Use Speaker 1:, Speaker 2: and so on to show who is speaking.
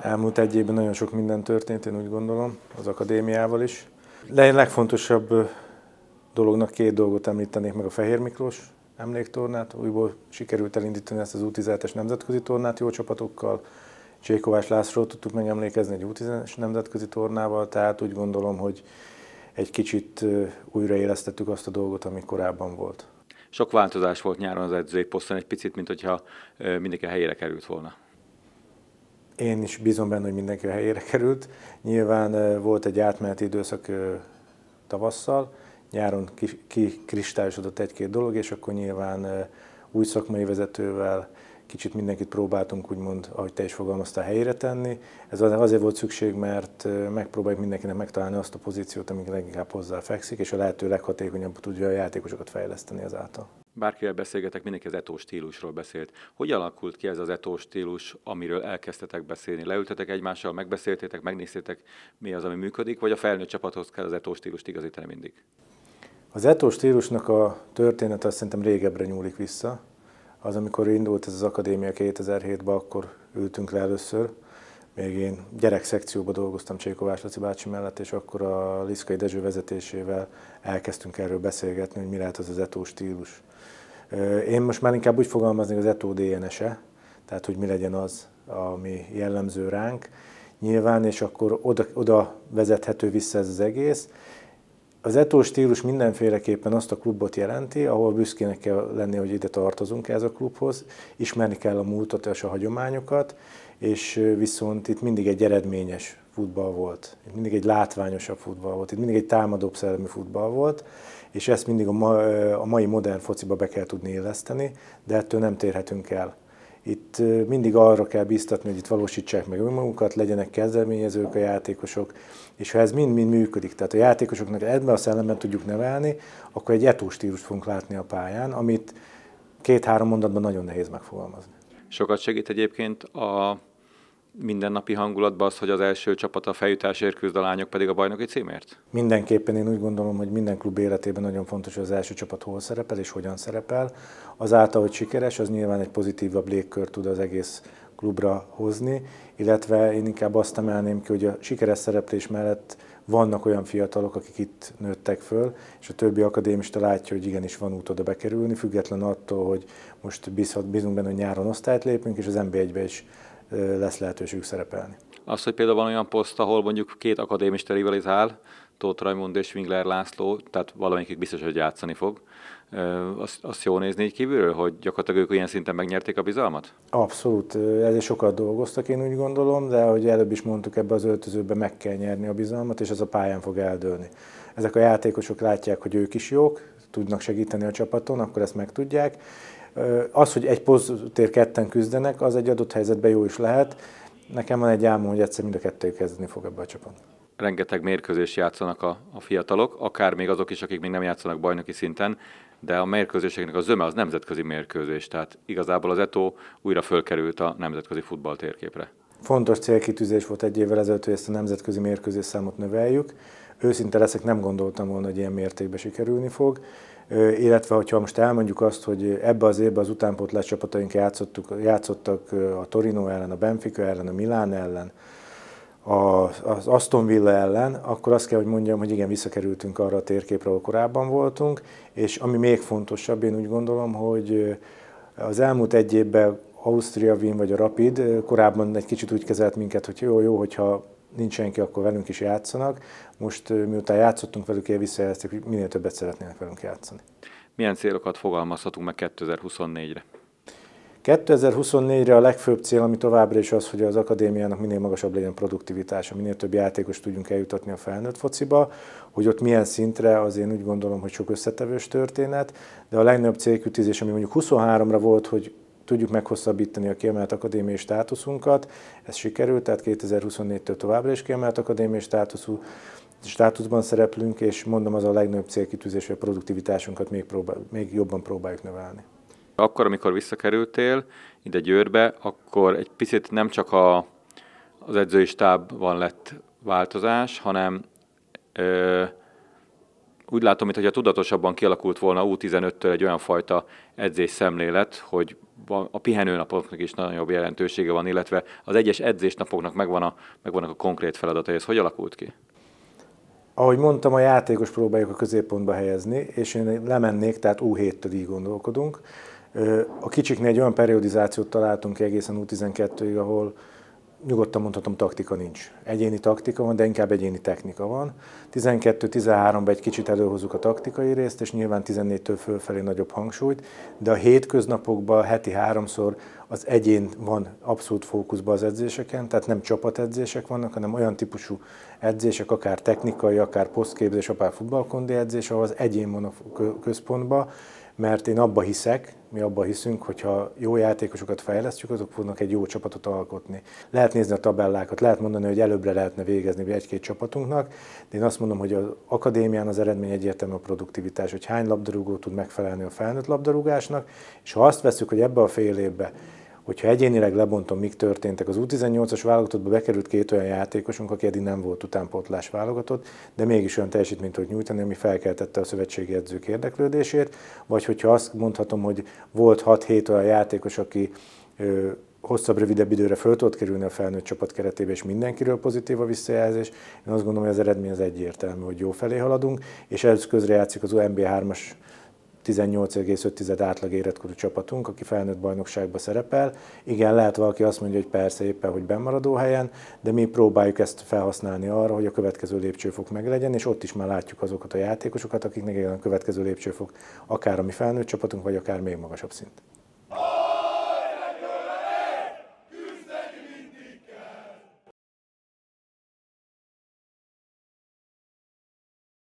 Speaker 1: Elmúlt egy évben nagyon sok minden történt, én úgy gondolom, az akadémiával is. A legfontosabb dolognak két dolgot említenék meg a Fehér Miklós emléktornát. Újból sikerült elindítani ezt az U17-es nemzetközi tornát jó csapatokkal. Csékovás Lászról tudtuk megemlékezni egy U10-es nemzetközi tornával, tehát úgy gondolom, hogy egy kicsit újraélesztettük azt a dolgot, ami korábban volt.
Speaker 2: Sok változás volt nyáron az edzői poszton, egy picit, mint hogyha mindenki helyére került volna.
Speaker 1: Én is bízom benne, hogy mindenki a helyére került. Nyilván volt egy átmeneti időszak tavasszal, nyáron kikristályosodott egy-két dolog, és akkor nyilván új szakmai vezetővel kicsit mindenkit próbáltunk úgymond, ahogy te is fogalmaztál, helyére tenni. Ez azért volt szükség, mert megpróbáljuk mindenkinek megtalálni azt a pozíciót, amik leginkább hozzá fekszik, és a lehető leghatékonyabb tudja a játékosokat fejleszteni ezáltal.
Speaker 2: Bárkivel beszélgetek, mindenki az etó stílusról beszélt. Hogy alakult ki ez az etó stílus, amiről elkezdtetek beszélni? Leültetek egymással, megbeszéltétek, megnéztétek, mi az, ami működik, vagy a felnőtt csapathoz kell az etó stílust
Speaker 1: igazítani mindig? Az etó stílusnak a története azt szerintem régebbre nyúlik vissza. Az, amikor indult ez az akadémia 2007-ben, akkor ültünk le először, még én gyerekszekcióban dolgoztam Csékovás Laci bácsi mellett, és akkor a Liszkai Dezső vezetésével elkezdtünk erről beszélgetni, hogy mi lehet az az etó stílus. Én most már inkább úgy fogalmaznék az etó DNS-e, tehát hogy mi legyen az, ami jellemző ránk nyilván, és akkor oda, oda vezethető vissza ez az egész. Az etó stílus mindenféleképpen azt a klubot jelenti, ahol büszkének kell lenni, hogy ide tartozunk ez a klubhoz, ismerni kell a múltat és a hagyományokat, és viszont itt mindig egy eredményes futball volt, itt mindig egy látványosabb futball volt, itt mindig egy támadóbb szellemi futball volt, és ezt mindig a, ma, a mai modern fociba be kell tudni éleszteni, de ettől nem térhetünk el. Itt mindig arra kell biztatni, hogy itt valósítsák meg önmagukat, legyenek kezdeményezők a játékosok, és ha ez mind-mind működik, tehát a játékosoknak ebben a szellemben tudjuk nevelni, akkor egy etó stílust fogunk látni a pályán, amit két-három mondatban nagyon nehéz megfogalmazni.
Speaker 2: Sokat segít egyébként a mindennapi hangulatban az, hogy az első csapat a feljutásért küzd, a lányok pedig a bajnoki címért?
Speaker 1: Mindenképpen én úgy gondolom, hogy minden klub életében nagyon fontos, hogy az első csapat hol szerepel és hogyan szerepel. Azáltal, hogy sikeres, az nyilván egy pozitívabb légkör tud az egész klubra hozni, illetve én inkább azt emelném ki, hogy a sikeres szereplés mellett vannak olyan fiatalok, akik itt nőttek föl, és a többi akadémista látja, hogy igenis van út oda bekerülni, független attól, hogy most bízunk benne, hogy nyáron osztályt lépünk, és az NB1-be is lesz lehetőségük szerepelni.
Speaker 2: Az, hogy például van olyan poszt, ahol mondjuk két akadémista rivalizál, Tóth Rajmund és Wingler László, tehát valamelyikük biztos, hogy játszani fog. Azt, azt jó nézni így kívülről, hogy gyakorlatilag ők ilyen szinten megnyerték a bizalmat?
Speaker 1: Abszolút, ezért sokat dolgoztak, én úgy gondolom, de ahogy előbb is mondtuk, ebbe az öltözőbe meg kell nyerni a bizalmat, és ez a pályán fog eldőlni. Ezek a játékosok látják, hogy ők is jók, tudnak segíteni a csapaton, akkor ezt megtudják, az, hogy egy posztér ketten küzdenek, az egy adott helyzetben jó is lehet. Nekem van egy álmom, hogy egyszer mind a kettő kezdeni fog ebbe a csapatban.
Speaker 2: Rengeteg mérkőzés játszanak a, a fiatalok, akár még azok is, akik még nem játszanak bajnoki szinten, de a mérkőzéseknek a zöme az nemzetközi mérkőzés, tehát igazából az ETO újra fölkerült a nemzetközi futball térképre.
Speaker 1: Fontos célkitűzés volt egy évvel ezelőtt, hogy ezt a nemzetközi mérkőzés számot növeljük. Őszinte leszek, nem gondoltam volna, hogy ilyen mértékben sikerülni fog illetve hogyha most elmondjuk azt, hogy ebbe az évben az utánpótlás csapataink játszottuk, játszottak a Torino ellen, a Benfica ellen, a Milán ellen, a, az Aston Villa ellen, akkor azt kell, hogy mondjam, hogy igen, visszakerültünk arra a térképre, ahol korábban voltunk, és ami még fontosabb, én úgy gondolom, hogy az elmúlt egy évben Ausztria, Wien vagy a Rapid korábban egy kicsit úgy kezelt minket, hogy jó, jó, hogyha nincs senki, akkor velünk is játszanak. Most miután játszottunk velük, én visszajelzték, hogy minél többet szeretnének velünk játszani.
Speaker 2: Milyen célokat fogalmazhatunk meg 2024-re?
Speaker 1: 2024-re a legfőbb cél, ami továbbra is az, hogy az akadémiának minél magasabb legyen produktivitása, minél több játékos tudjunk eljutatni a felnőtt fociba, hogy ott milyen szintre, az én úgy gondolom, hogy sok összetevős történet, de a legnagyobb célkütizés, ami mondjuk 23-ra volt, hogy tudjuk meghosszabbítani a kiemelt akadémiai státuszunkat. Ez sikerült, tehát 2024-től továbbra is kiemelt akadémiai státuszú státuszban szereplünk, és mondom, az a legnagyobb célkitűzés, hogy a produktivitásunkat még, próbál, még jobban próbáljuk növelni.
Speaker 2: Akkor, amikor visszakerültél ide Győrbe, akkor egy picit nem csak a, az edzői stábban lett változás, hanem ö, úgy látom, mintha tudatosabban kialakult volna U15-től egy olyan fajta edzés szemlélet, hogy a pihenőnapoknak is nagyon jobb jelentősége van, illetve az egyes edzésnapoknak megvan a, megvannak a konkrét feladatai. Ez hogy alakult ki?
Speaker 1: Ahogy mondtam, a játékos próbáljuk a középpontba helyezni, és én lemennék, tehát U7-től így gondolkodunk. A kicsiknél egy olyan periodizációt találtunk ki egészen U12-ig, ahol nyugodtan mondhatom, taktika nincs. Egyéni taktika van, de inkább egyéni technika van. 12 13 ben egy kicsit előhozzuk a taktikai részt, és nyilván 14-től fölfelé nagyobb hangsúlyt, de a hétköznapokban heti háromszor az egyén van abszolút fókuszban az edzéseken, tehát nem csapatedzések vannak, hanem olyan típusú edzések, akár technikai, akár posztképzés, akár futballkondi edzés, ahol az egyén van a központban, mert én abba hiszek, mi abban hiszünk, hogy ha jó játékosokat fejlesztjük, azok fognak egy jó csapatot alkotni. Lehet nézni a tabellákat, lehet mondani, hogy előbbre lehetne végezni egy-két csapatunknak, de én azt mondom, hogy az akadémián az eredmény egyértelmű a produktivitás, hogy hány labdarúgó tud megfelelni a felnőtt labdarúgásnak, és ha azt veszük, hogy ebbe a fél évbe hogyha egyénileg lebontom, mik történtek. Az U18-as válogatottba bekerült két olyan játékosunk, aki eddig nem volt utánpótlás válogatott, de mégis olyan teljesítményt tud nyújtani, ami felkeltette a szövetségi edzők érdeklődését, vagy hogyha azt mondhatom, hogy volt 6-7 olyan játékos, aki ö, hosszabb, rövidebb időre föl tudott kerülni a felnőtt csapat keretébe, és mindenkiről pozitív a visszajelzés. Én azt gondolom, hogy az eredmény az egyértelmű, hogy jó felé haladunk, és ez közre játszik az UMB3-as 18,5 átlag érettkorú csapatunk, aki felnőtt bajnokságba szerepel. Igen, lehet valaki azt mondja, hogy persze éppen, hogy bemaradó helyen, de mi próbáljuk ezt felhasználni arra, hogy a következő lépcsőfok meglegyen, és ott is már látjuk azokat a játékosokat, akiknek a következő lépcsőfok akár a mi felnőtt csapatunk, vagy akár még magasabb szint.